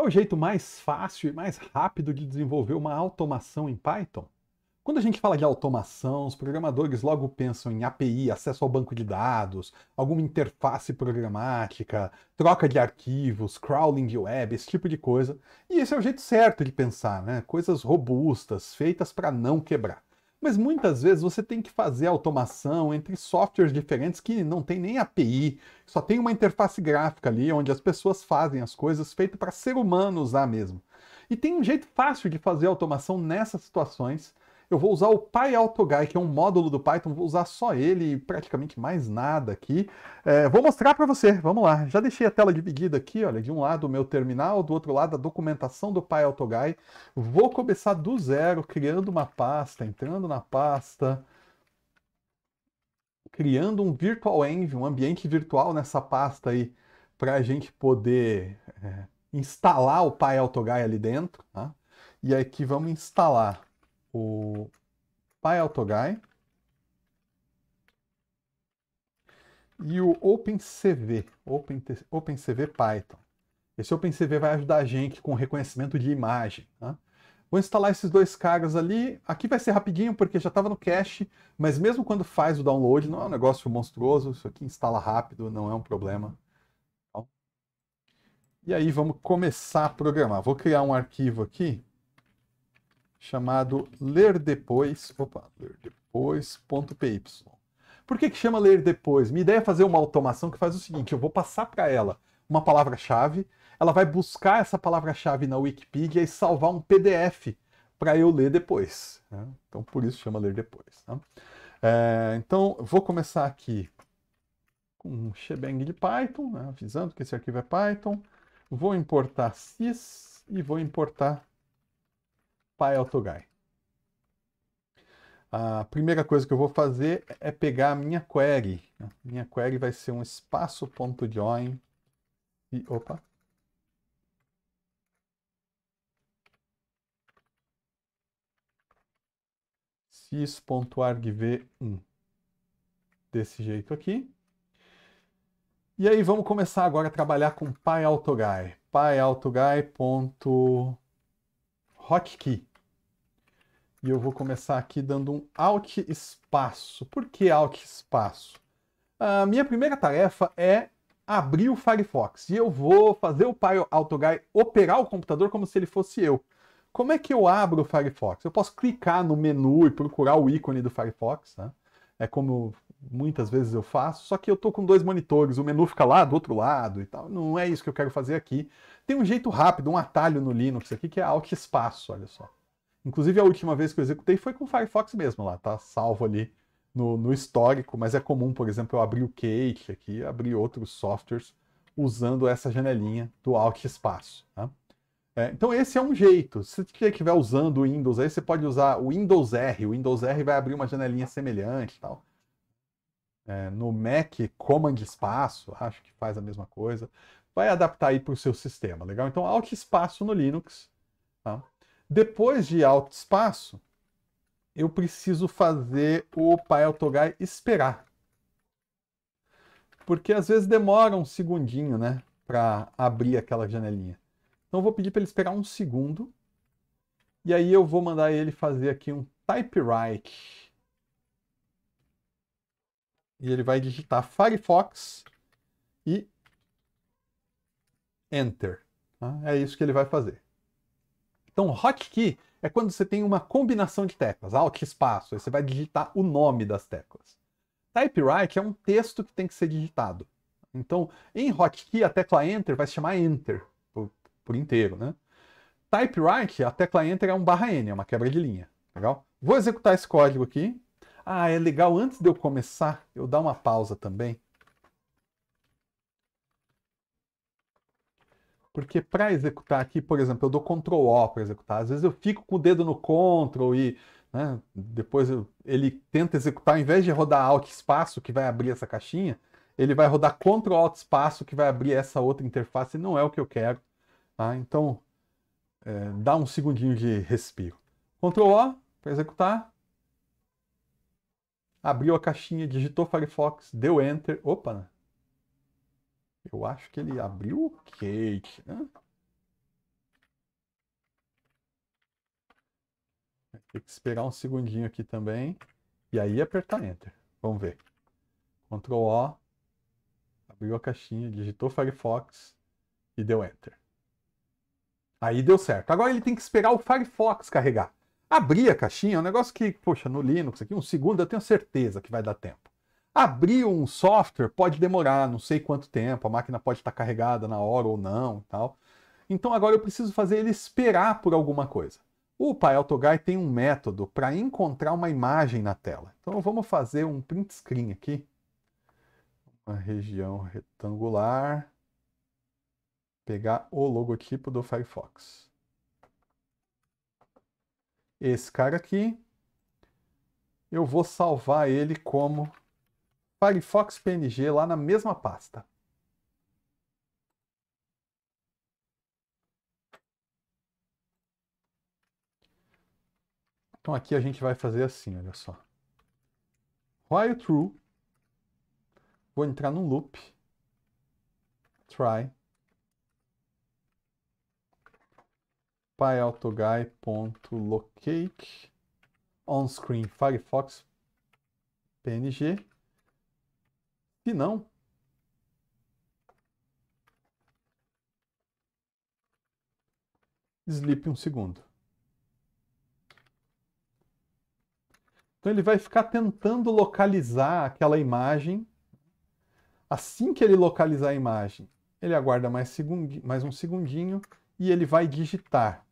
Qual o jeito mais fácil e mais rápido de desenvolver uma automação em Python? Quando a gente fala de automação, os programadores logo pensam em API, acesso ao banco de dados, alguma interface programática, troca de arquivos, crawling de web, esse tipo de coisa. E esse é o jeito certo de pensar, né? Coisas robustas, feitas para não quebrar. Mas muitas vezes você tem que fazer automação entre softwares diferentes que não tem nem API, só tem uma interface gráfica ali, onde as pessoas fazem as coisas feito para ser humano usar mesmo. E tem um jeito fácil de fazer automação nessas situações, eu vou usar o PyAutoGuy, que é um módulo do Python, vou usar só ele e praticamente mais nada aqui. É, vou mostrar para você, vamos lá. Já deixei a tela dividida aqui, olha, de um lado o meu terminal, do outro lado a documentação do PyAutoGuy. Vou começar do zero, criando uma pasta, entrando na pasta, criando um virtual env, um ambiente virtual nessa pasta aí, para a gente poder é, instalar o PyAutoGuy ali dentro, tá? E aqui vamos instalar o PyAutoGuy e o OpenCV, Open, OpenCV Python. Esse OpenCV vai ajudar a gente com reconhecimento de imagem. Tá? Vou instalar esses dois cargas ali. Aqui vai ser rapidinho porque já estava no cache, mas mesmo quando faz o download, não é um negócio monstruoso, isso aqui instala rápido, não é um problema. Então, e aí vamos começar a programar. Vou criar um arquivo aqui chamado ler depois, opa, ler depois.py. Por que, que chama ler depois? Minha ideia é fazer uma automação que faz o seguinte: eu vou passar para ela uma palavra-chave, ela vai buscar essa palavra-chave na Wikipedia e salvar um PDF para eu ler depois. Né? Então, por isso chama ler depois. Tá? É, então, vou começar aqui com um shebang de Python, né? avisando que esse arquivo é Python. Vou importar sys e vou importar pai é A primeira coisa que eu vou fazer é pegar a minha query. Minha query vai ser um espaço.join e opa. sys.argv1 desse jeito aqui. E aí vamos começar agora a trabalhar com PyAutoGuy. PyAutoGuy.hotkey e eu vou começar aqui dando um alt espaço. Por que alt espaço? A minha primeira tarefa é abrir o Firefox. E eu vou fazer o Pyro AutoGuy operar o computador como se ele fosse eu. Como é que eu abro o Firefox? Eu posso clicar no menu e procurar o ícone do Firefox, né? É como muitas vezes eu faço, só que eu tô com dois monitores, o menu fica lá do outro lado e tal. Não é isso que eu quero fazer aqui. Tem um jeito rápido, um atalho no Linux aqui que é Alt Espaço, olha só. Inclusive, a última vez que eu executei foi com o Firefox mesmo lá, tá salvo ali no, no histórico, mas é comum, por exemplo, eu abrir o Cake aqui, abrir outros softwares usando essa janelinha do Alt Espaço. Tá? É, então esse é um jeito. Se você estiver usando o Windows, aí você pode usar o Windows R. O Windows R vai abrir uma janelinha semelhante e tal. É, no Mac, Command Espaço, acho que faz a mesma coisa. Vai adaptar aí para o seu sistema, legal? Então, Alt Espaço no Linux. Tá? Depois de alto espaço, eu preciso fazer o pai Togai esperar. Porque às vezes demora um segundinho, né? Para abrir aquela janelinha. Então eu vou pedir para ele esperar um segundo. E aí eu vou mandar ele fazer aqui um typewrite. E ele vai digitar Firefox e Enter. Tá? É isso que ele vai fazer. Então, hotkey é quando você tem uma combinação de teclas, alt espaço, aí você vai digitar o nome das teclas. Typewrite é um texto que tem que ser digitado. Então, em hotkey, a tecla Enter vai se chamar Enter, por, por inteiro, né? Typewrite, a tecla Enter é um barra N, é uma quebra de linha, legal? Vou executar esse código aqui. Ah, é legal, antes de eu começar, eu dar uma pausa também, Porque para executar aqui, por exemplo, eu dou Ctrl O para executar. Às vezes eu fico com o dedo no Ctrl e né, depois eu, ele tenta executar, ao invés de rodar Alt espaço, que vai abrir essa caixinha, ele vai rodar Ctrl Alt espaço, que vai abrir essa outra interface, e não é o que eu quero. Tá? Então, é, dá um segundinho de respiro. Ctrl O para executar. Abriu a caixinha, digitou Firefox, deu Enter. Opa, eu acho que ele abriu o cake, né? Tem que esperar um segundinho aqui também. E aí apertar Enter. Vamos ver. Ctrl O. Abriu a caixinha, digitou Firefox e deu Enter. Aí deu certo. Agora ele tem que esperar o Firefox carregar. Abrir a caixinha é um negócio que, poxa, no Linux aqui, um segundo eu tenho certeza que vai dar tempo. Abrir um software pode demorar, não sei quanto tempo, a máquina pode estar carregada na hora ou não tal. Então agora eu preciso fazer ele esperar por alguma coisa. O PyAutoGuy tem um método para encontrar uma imagem na tela. Então vamos fazer um print screen aqui. Uma região retangular. Pegar o logotipo do Firefox. Esse cara aqui. Eu vou salvar ele como Firefox PNG lá na mesma pasta. Então aqui a gente vai fazer assim, olha só. While true, vou entrar num loop, try, pyautogui.locate onscreen firefox png e não. Sleep um segundo. Então ele vai ficar tentando localizar aquela imagem. Assim que ele localizar a imagem, ele aguarda mais, segundi, mais um segundinho e ele vai digitar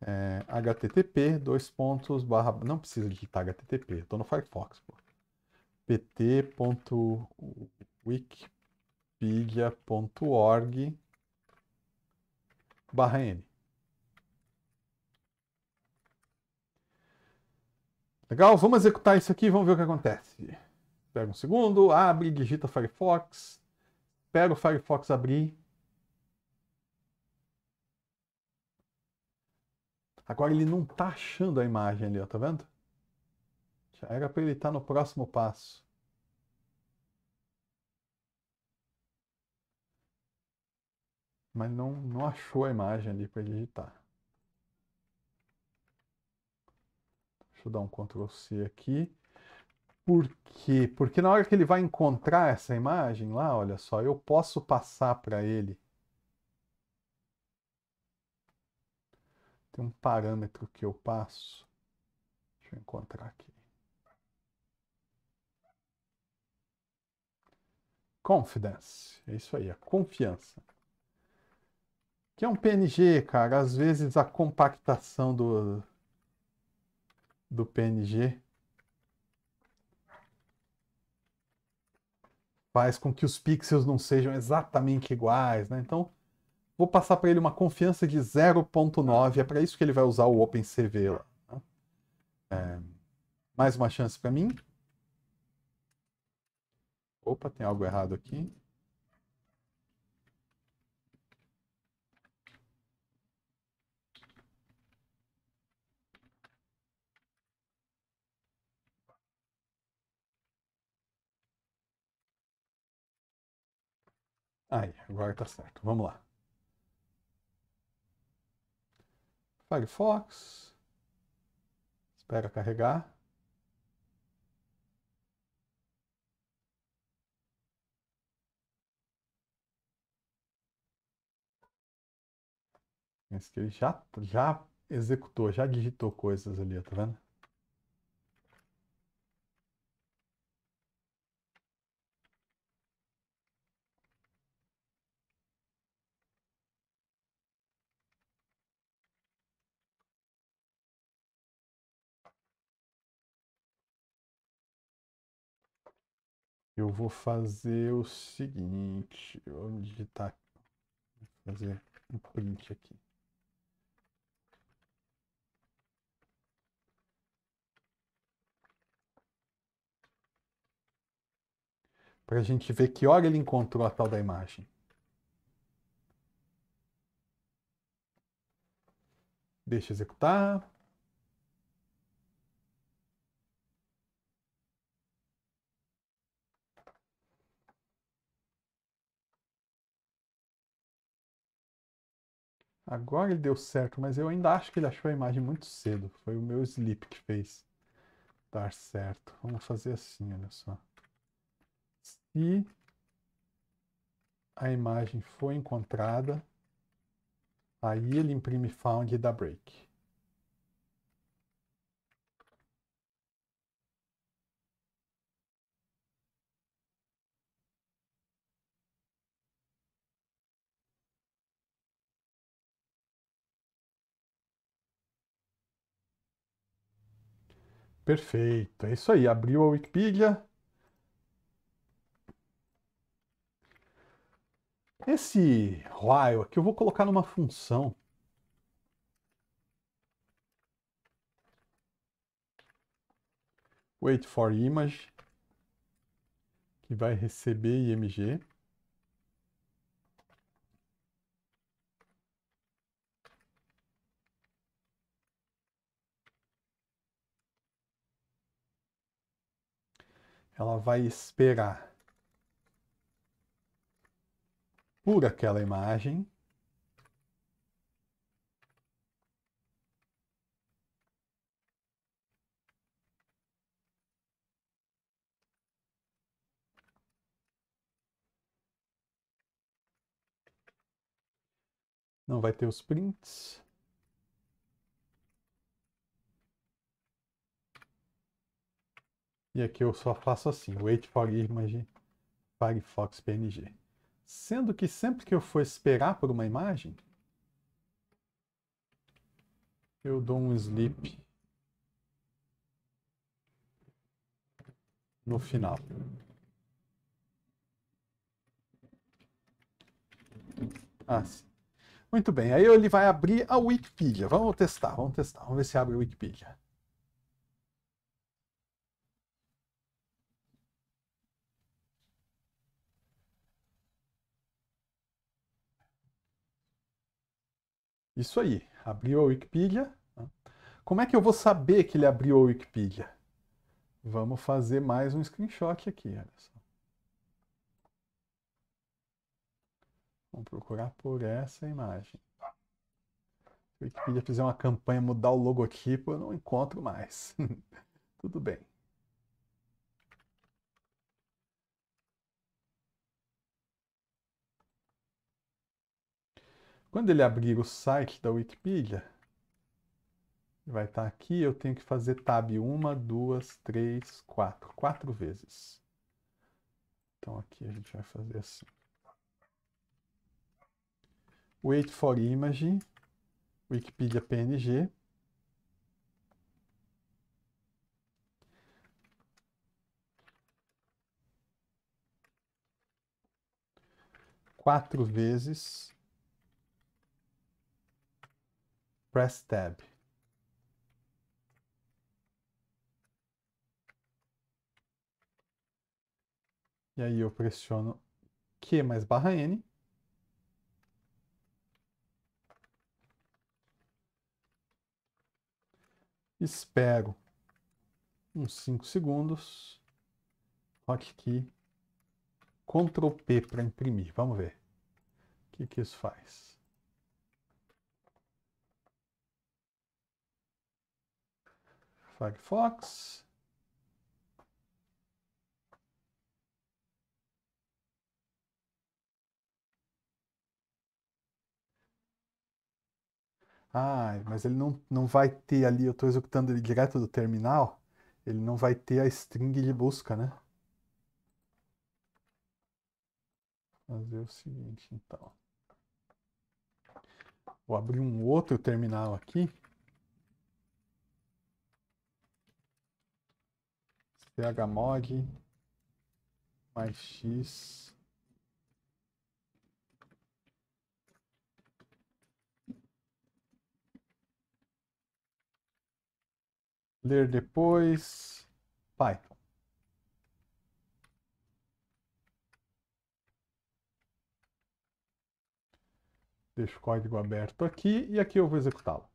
é, http dois pontos barra não precisa digitar http estou no Firefox pô pt.wikipedia.org barra N. Legal, vamos executar isso aqui, vamos ver o que acontece. Pega um segundo, abre, digita Firefox, pega o Firefox abrir. Agora ele não está achando a imagem ali, ó, tá vendo? Já era para ele estar tá no próximo passo. Mas não, não achou a imagem ali para digitar. Deixa eu dar um Ctrl C aqui. Por quê? Porque na hora que ele vai encontrar essa imagem lá, olha só, eu posso passar para ele. Tem um parâmetro que eu passo. Deixa eu encontrar aqui. Confidence. É isso aí, a confiança. Que é um PNG, cara. Às vezes a compactação do, do PNG faz com que os pixels não sejam exatamente iguais, né? Então, vou passar para ele uma confiança de 0.9. É para isso que ele vai usar o OpenCV lá. Né? É, mais uma chance para mim. Opa, tem algo errado aqui. Aí, agora tá certo. Vamos lá. Firefox. Espera carregar. Esse que ele já, já executou, já digitou coisas ali, tá vendo? Eu vou fazer o seguinte, vou digitar, vou fazer um print aqui. para a gente ver que hora ele encontrou a tal da imagem. Deixa executar. Agora ele deu certo, mas eu ainda acho que ele achou a imagem muito cedo. Foi o meu sleep que fez dar certo. Vamos fazer assim, olha só. E a imagem foi encontrada. Aí ele imprime found e dá break. Perfeito, é isso aí. Abriu a Wikipedia, Esse while aqui eu vou colocar numa função. Wait for image, que vai receber img. Ela vai esperar por aquela imagem. Não vai ter os prints. E aqui eu só faço assim, wait for image Firefox PNG. Sendo que sempre que eu for esperar por uma imagem, eu dou um sleep no final. Ah, sim. Muito bem, aí ele vai abrir a Wikipedia. Vamos testar, vamos testar, vamos ver se abre a Wikipedia. Isso aí, abriu a Wikipedia. Né? Como é que eu vou saber que ele abriu a Wikipedia? Vamos fazer mais um screenshot aqui, olha só. Vamos procurar por essa imagem. Se a Wikipedia fizer uma campanha mudar o logotipo, eu não encontro mais. Tudo bem. Quando ele abrir o site da Wikipedia, vai estar tá aqui, eu tenho que fazer tab 1, 2, 3, 4, quatro vezes. Então aqui a gente vai fazer assim. Wait for image, Wikipedia PNG. Quatro vezes press tab. E aí eu pressiono Q mais barra N. Espero uns 5 segundos. Hotkey Ctrl P para imprimir. Vamos ver o que, que isso faz. Firefox. Ah, mas ele não, não vai ter ali, eu estou executando ele direto do terminal, ele não vai ter a string de busca, né? Fazer o seguinte, então. Vou abrir um outro terminal aqui. chmod mais x ler depois Python. Deixo o código aberto aqui e aqui eu vou executá-lo.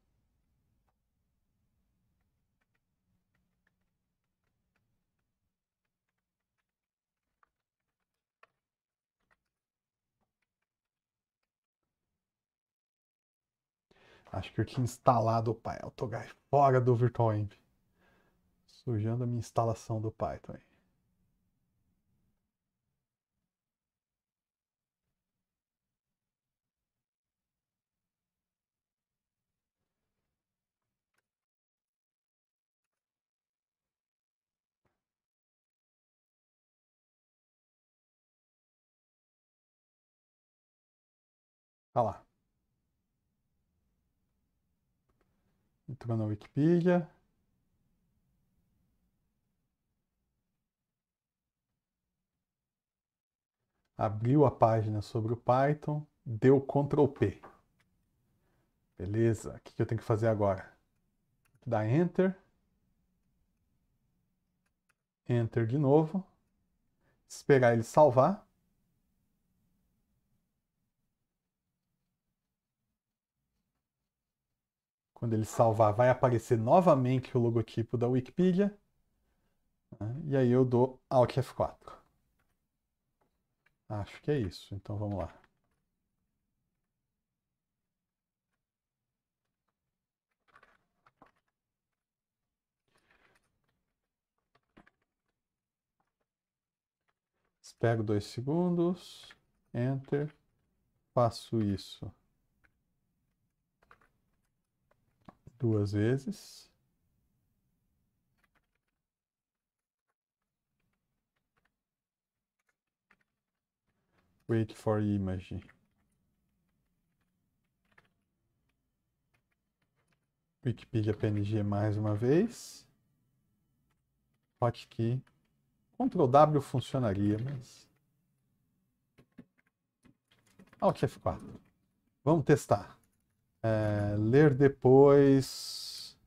Acho que eu tinha instalado o pai. Autogai fora do Virtual Sujando a minha instalação do Python. Olha tá lá. Entrou na Wikipedia. Abriu a página sobre o Python, deu Ctrl P. Beleza, o que eu tenho que fazer agora? Dá Enter. Enter de novo. Esperar ele salvar. Quando ele salvar, vai aparecer novamente o logotipo da Wikipedia. Né? E aí eu dou Alt F4. Acho que é isso. Então vamos lá. Espero dois segundos. Enter. Faço isso. duas vezes. Wait for image. Wikipedia PNG mais uma vez. Hotkey. Ctrl W funcionaria, mas. Alt F4. Vamos testar é, ler depois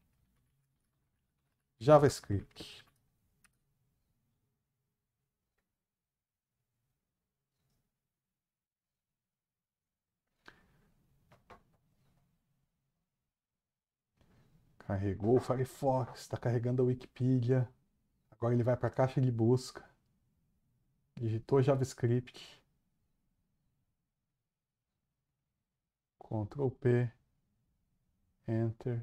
JavaScript. Carregou o Firefox, está carregando a Wikipedia. Agora ele vai para a caixa de busca. Digitou JavaScript. Ctrl P enter,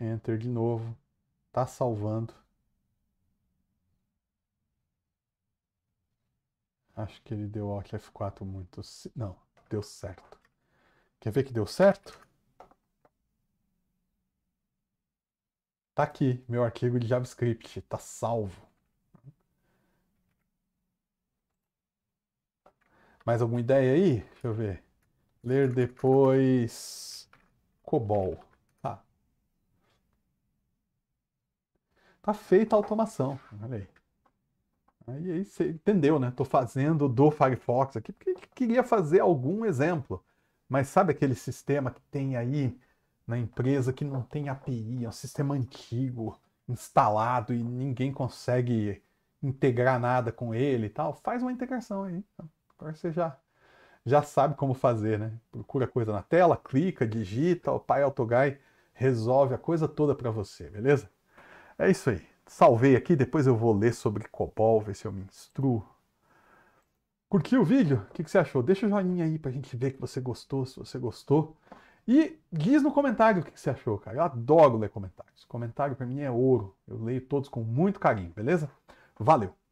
enter de novo, tá salvando. Acho que ele deu Alt F4 muito. Não, deu certo. Quer ver que deu certo? Tá aqui, meu arquivo de JavaScript, tá salvo. Mais alguma ideia aí? Deixa eu ver. Ler depois. COBOL. Tá. Tá feita a automação. Olha aí. Aí, aí você entendeu, né? Estou fazendo do Firefox aqui porque queria fazer algum exemplo. Mas sabe aquele sistema que tem aí na empresa que não tem API, é um sistema antigo, instalado e ninguém consegue integrar nada com ele e tal? Faz uma integração aí. Agora você já já sabe como fazer, né? Procura coisa na tela, clica, digita, o pai Autogai resolve a coisa toda para você, beleza? É isso aí. Salvei aqui, depois eu vou ler sobre COBOL, ver se eu me instruo. Curtiu o vídeo? O que, que, você achou? Deixa o joinha aí pra gente ver que você gostou, se você gostou. E diz no comentário o que, que você achou, cara. Eu adoro ler comentários. Comentário para mim é ouro. Eu leio todos com muito carinho, beleza? Valeu!